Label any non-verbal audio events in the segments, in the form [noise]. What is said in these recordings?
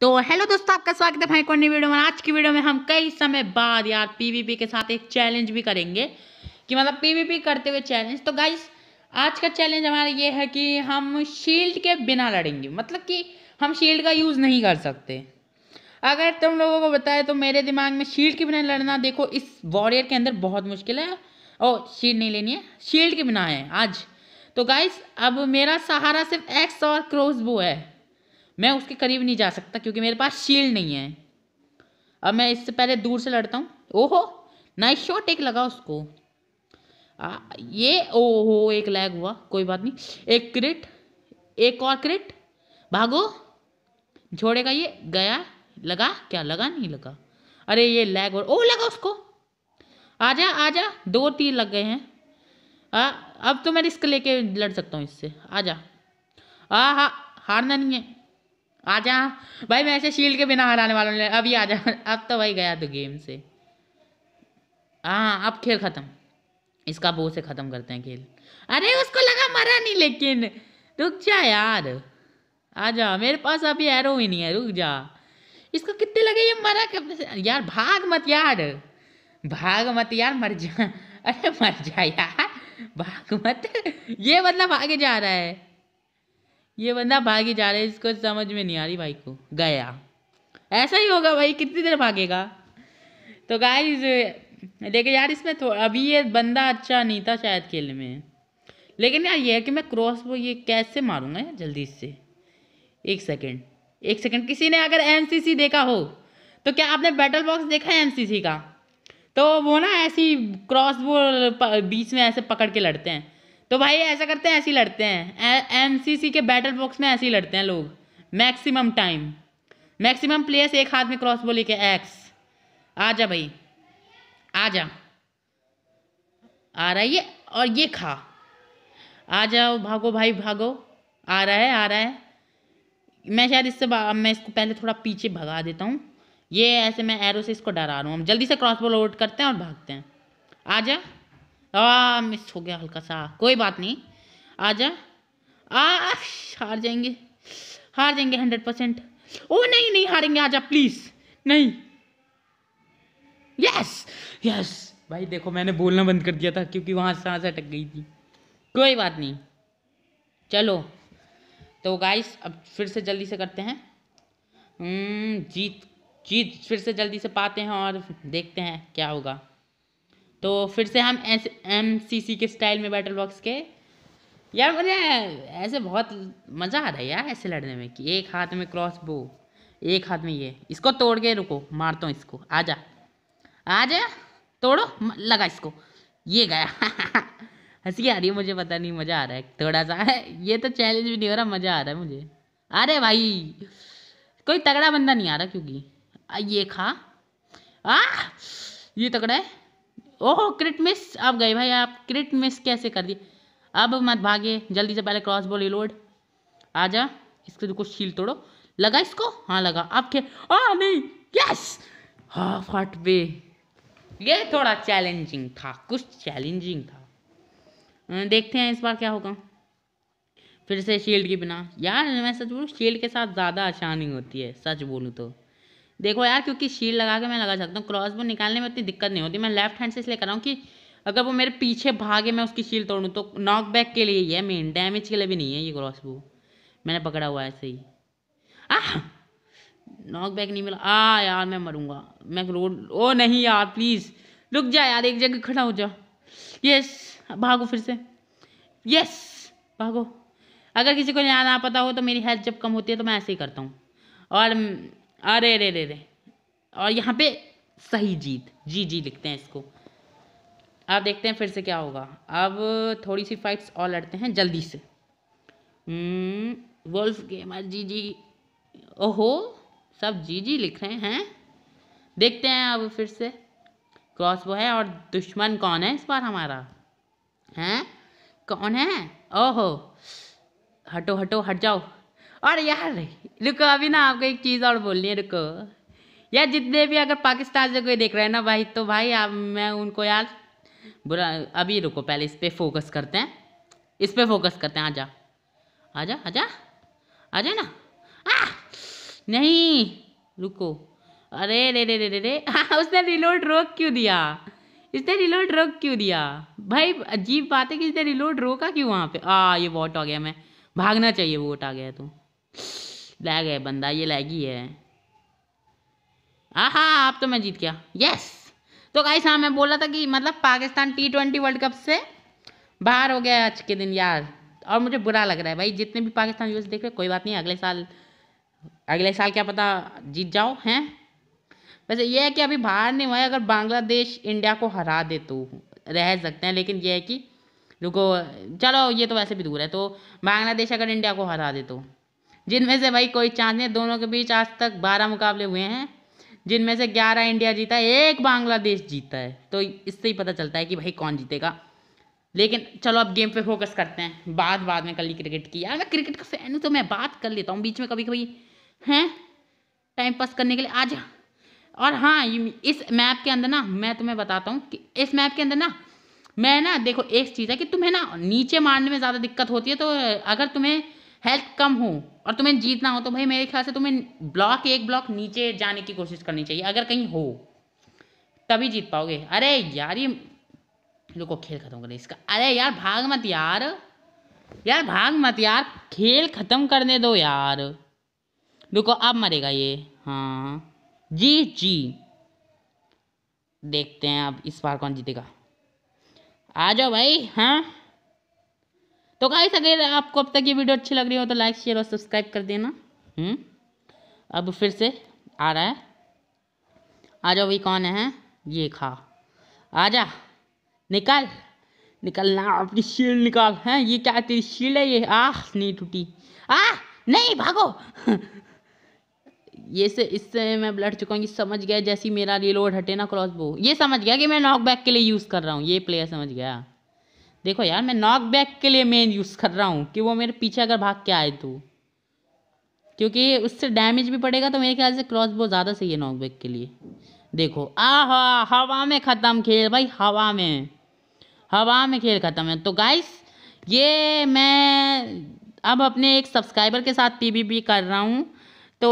तो हेलो दोस्तों आपका स्वागत है भाई कौन वीडियो में आज की वीडियो में हम कई समय बाद यार पीवीपी के साथ एक चैलेंज भी करेंगे कि मतलब पीवीपी करते हुए चैलेंज तो गाइस आज का चैलेंज हमारा ये है कि हम शील्ड के बिना लड़ेंगे मतलब कि हम शील्ड का यूज़ नहीं कर सकते अगर तुम लोगों को बताए तो मेरे दिमाग में शील्ड के बिना लड़ना देखो इस वॉरियर के अंदर बहुत मुश्किल है और शील्ड नहीं लेनी है शील्ड के बिना है आज तो गाइस अब मेरा सहारा सिर्फ एक्स और क्रॉसबो है मैं उसके करीब नहीं जा सकता क्योंकि मेरे पास शील्ड नहीं है अब मैं इससे पहले दूर से लड़ता हूँ ओहो नाइस शॉट एक लगा उसको आ, ये ओहो एक लैग हुआ कोई बात नहीं एक क्रिट एक और क्रिट भागो छोड़ेगा ये गया लगा क्या लगा नहीं लगा अरे ये लैग और ओ लगा उसको आजा आजा दो तीन लग गए हैं आ, अब तो मैं रिस्क लेके लड़ सकता हूँ इससे आजा आ हा हारना नहीं है आजा भाई मैं ऐसे शील्ड के बिना हराने वाला नहीं अभी जा अब तो भाई गया तो गेम से हाँ अब खेल ख़त्म इसका बो से ख़त्म करते हैं खेल अरे उसको लगा मरा नहीं लेकिन रुक जा यार आ जा मेरे पास अभी एरो ही नहीं है रुक जा इसको कितने लगे ये मरा कब यार भाग मत यार भाग मत यार मर जा अरे मर जा यार भाग मत ये मतलब आगे जा रहा है ये बंदा भागी जा रहा है इसको समझ में नहीं आ रही भाई को गया ऐसा ही होगा भाई कितनी देर भागेगा तो गाइस देखे यार इसमें अभी ये बंदा अच्छा नहीं था शायद खेल में लेकिन यार ये है कि मैं क्रॉस वो ये कैसे मारूंगा यार जल्दी इससे एक सेकेंड एक सेकेंड किसी ने अगर एनसीसी देखा हो तो क्या आपने बैटल बॉक्स देखा है एनसीसी का तो वो ना ऐसी क्रॉस वो बीच में ऐसे पकड़ के लड़ते हैं तो भाई ऐसा करते हैं ऐसे ही लड़ते हैं एम के बैटल बॉक्स में ऐसे ही लड़ते हैं लोग मैक्सिमम टाइम मैक्सिमम प्लेयर्स एक हाथ में क्रॉस बोली के एक्स आ जा भाई आ जा आ रहा है ये और ये खा आ जाओ भागो भाई भागो आ रहा है आ रहा है मैं शायद इससे मैं इसको पहले थोड़ा पीछे भगा देता हूँ ये ऐसे मैं एरो से इसको डरा रहा हूँ हम जल्दी से क्रॉस बॉल आउट करते हैं और भागते हैं आ जा आ मिस हो गया हल्का सा कोई बात नहीं आ जा आ हार जाएंगे हार जाएंगे हंड्रेड परसेंट ओ नहीं नहीं हारेंगे आ जा प्लीज नहीं यस यस भाई देखो मैंने बोलना बंद कर दिया था क्योंकि वहाँ सांस अटक गई थी कोई बात नहीं चलो तो गाइस अब फिर से जल्दी से करते हैं हम्म, जीत जीत फिर से जल्दी से पाते हैं और देखते हैं क्या होगा तो फिर से हम एस एम सी सी के स्टाइल में बैटल बॉक्स के यार मुझे ऐसे बहुत मज़ा आ रहा है यार ऐसे लड़ने में कि एक हाथ में क्रॉस बो एक हाथ में ये इसको तोड़ के रुको मारता हूँ इसको आ जा आ जा तोड़ो लगा इसको ये गया [laughs] हंसी आ रही है मुझे पता नहीं मज़ा आ रहा है थोड़ा सा ये तो चैलेंज भी नहीं हो रहा मज़ा आ रहा है मुझे अरे भाई कोई तगड़ा बंदा नहीं आ रहा क्योंकि ये खा आ ये तगड़ा है ओहो क्रिट मिस आप गए भाई आप क्रिट मिस कैसे कर दिए अब मत भागे जल्दी से पहले क्रॉस बोल रिलोड आ जा इसके तो कुछ शील तोड़ो लगा इसको हाँ लगा आप खे हाँ, नहीं यस हाँ फट पे ये थोड़ा चैलेंजिंग था कुछ चैलेंजिंग था अं, देखते हैं इस बार क्या होगा फिर से शील्ड के बिना यार मैं सच बोलूँ शील्ड के साथ ज़्यादा आसानी होती है सच बोलूँ तो देखो यार क्योंकि शील लगा के मैं लगा सकता हूँ क्रॉस बो निकालने में उतनी दिक्कत नहीं होती मैं लेफ्ट हैंड से इसलिए कर रहा हूँ कि अगर वो मेरे पीछे भागे मैं उसकी शील तोड़ूँ तो नॉक बैक के लिए ही है मेन डैमेज के लिए भी नहीं है ये क्रॉस बो मैंने पकड़ा हुआ है ऐसे ही आह नॉक बैक नहीं मिला आ यार मैं मरूंगा मैं रोड ओ नहीं यार प्लीज़ रुक जा यार एक जगह खड़ा हो जा यस भागो फिर से यस भागो अगर किसी को यहाँ आना पता हो तो मेरी हेल्थ जब कम होती है तो मैं ऐसे ही करता हूँ और अरे रे रे रे और यहाँ पे सही जीत जी जी लिखते हैं इसको अब देखते हैं फिर से क्या होगा अब थोड़ी सी फाइट्स और लड़ते हैं जल्दी से वुल्फ हम्म, गेमर हाँ, जी जी ओहो सब जी जी लिख रहे हैं देखते हैं अब फिर से क्रॉस वो है और दुश्मन कौन है इस बार हमारा हैं कौन है ओहो हटो हटो हट जाओ और यार रुको अभी ना आपको एक चीज़ और बोलनी है रुको यार जितने भी अगर पाकिस्तान से कोई देख रहे हैं ना भाई तो भाई आप मैं उनको यार बुरा अभी रुको पहले इस पर फोकस करते हैं इस पर फोकस करते हैं आ आ जा आ जा ना आ, नहीं रुको अरे रे रे रे रे रे [laughs] हाँ, उसने रिलोड रोक क्यों दिया इसने रिलोड रोक क्यों दिया भाई अजीब बात है कि इसने रिलोड रोका क्यों वहाँ पे आ ये वोट आ गया मैं भागना चाहिए वोट आ गया तो लैग है बंदा ये लैग ही है हाँ आप तो मैं जीत गया यस तो गाइस हाँ मैं बोला था कि मतलब Pakistan T twenty world cup से बाहर हो गया आज के दिन यार और मुझे बुरा लग रहा है भाई जितने भी पाकिस्तान यूज देख रहे कोई बात नहीं अगले साल अगले साल क्या पता जीत जाओ हैं वैसे यह है कि अभी बाहर नहीं हुआ है अगर बांग्लादेश इंडिया को हरा दे तो रह सकते हैं लेकिन यह है कि रुको चलो ये तो वैसे भी दूर है तो बांग्लादेश अगर इंडिया को हरा दे तो जिनमें से भाई कोई चांस नहीं दोनों के बीच आज तक बारह मुकाबले हुए हैं जिनमें से ग्यारह इंडिया जीता है एक बांग्लादेश जीता है तो इससे ही पता चलता है कि भाई कौन जीतेगा लेकिन चलो अब गेम पे फोकस करते हैं बाद बाद में कल क्रिकेट की यार मैं क्रिकेट का फैन हूँ तो मैं बात कर लेता हूँ बीच में कभी कभी हैं टाइम पास करने के लिए आज और हाँ इस मैप के अंदर ना मैं तुम्हें बताता हूँ कि इस मैप के अंदर ना मैं ना देखो एक चीज़ है कि तुम्हें ना नीचे मारने में ज़्यादा दिक्कत होती है तो अगर तुम्हें हेल्थ कम हो और तुम्हें जीतना हो तो भाई मेरे ख्याल से तुम्हें ब्लॉक एक ब्लॉक नीचे जाने की कोशिश करनी चाहिए अगर कहीं हो तभी जीत पाओगे अरे यार ये लोगों खेल खत्म कर इसका अरे यार भाग मत यार यार भाग मत यार खेल ख़त्म करने दो यार देखो अब मरेगा ये हाँ जी जी देखते हैं अब इस बार कौन जीतेगा आ जाओ भाई हाँ तो गाइस अगर आपको अब तक ये वीडियो अच्छी लग रही हो तो लाइक शेयर और सब्सक्राइब कर देना हम्म? अब फिर से आ रहा है आ जाओ भाई कौन है ये खा आ जा निकाल निकलना अपनी शील निकाल है ये क्या तेरी शील है ये आह नहीं टूटी आह नहीं भागो [laughs] ये से इससे मैं ब्लड चुका हूँ समझ गया जैसी मेरा रिलोड हटे ना क्रॉसबो ये समझ गया कि मैं नॉकबैक के लिए यूज़ कर रहा हूँ ये प्लेयर समझ गया देखो यार मैं नॉक बैक के लिए मेन यूज़ कर रहा हूँ कि वो मेरे पीछे अगर भाग के आए तो क्योंकि उससे डैमेज भी पड़ेगा तो मेरे ख्याल से क्रॉस बहुत ज़्यादा सही है नॉक बैक के लिए देखो आहा हवा में ख़त्म खेल भाई हवा में हवा में खेल ख़त्म है तो गाइस ये मैं अब अपने एक सब्सक्राइबर के साथ पी कर रहा हूँ तो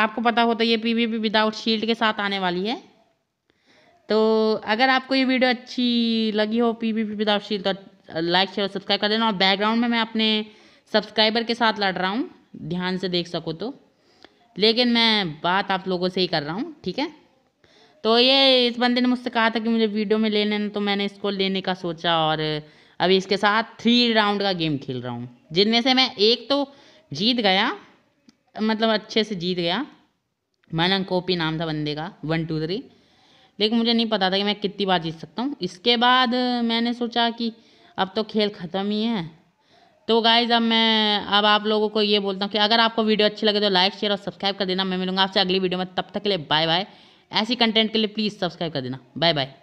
आपको पता हो तो ये पी विदाउट शील्ड के साथ आने वाली है अगर आपको ये वीडियो अच्छी लगी हो पी पी विदावशील तो लाइक शेयर और सब्सक्राइब कर देना और बैकग्राउंड में मैं अपने सब्सक्राइबर के साथ लड़ रहा हूँ ध्यान से देख सको तो लेकिन मैं बात आप लोगों से ही कर रहा हूँ ठीक है तो ये इस बंदे ने मुझसे कहा था कि मुझे वीडियो में ले लेना तो मैंने इसको लेने का सोचा और अभी इसके साथ थ्री राउंड का गेम खेल रहा हूँ जिनमें से मैं एक तो जीत गया मतलब अच्छे से जीत गया मनन कॉपी नाम था बंदे का वन टू थ्री लेकिन मुझे नहीं पता था कि मैं कितनी बार जीत सकता हूँ इसके बाद मैंने सोचा कि अब तो खेल ख़त्म ही है तो गाइज अब मैं अब आप लोगों को ये बोलता हूँ कि अगर आपको वीडियो अच्छी लगे तो लाइक शेयर और सब्सक्राइब कर देना मैं मिलूंगा आपसे अगली वीडियो में तब तक के लिए बाय बाय ऐसी कंटेंट के लिए प्लीज़ सब्सक्राइब कर देना बाय बाय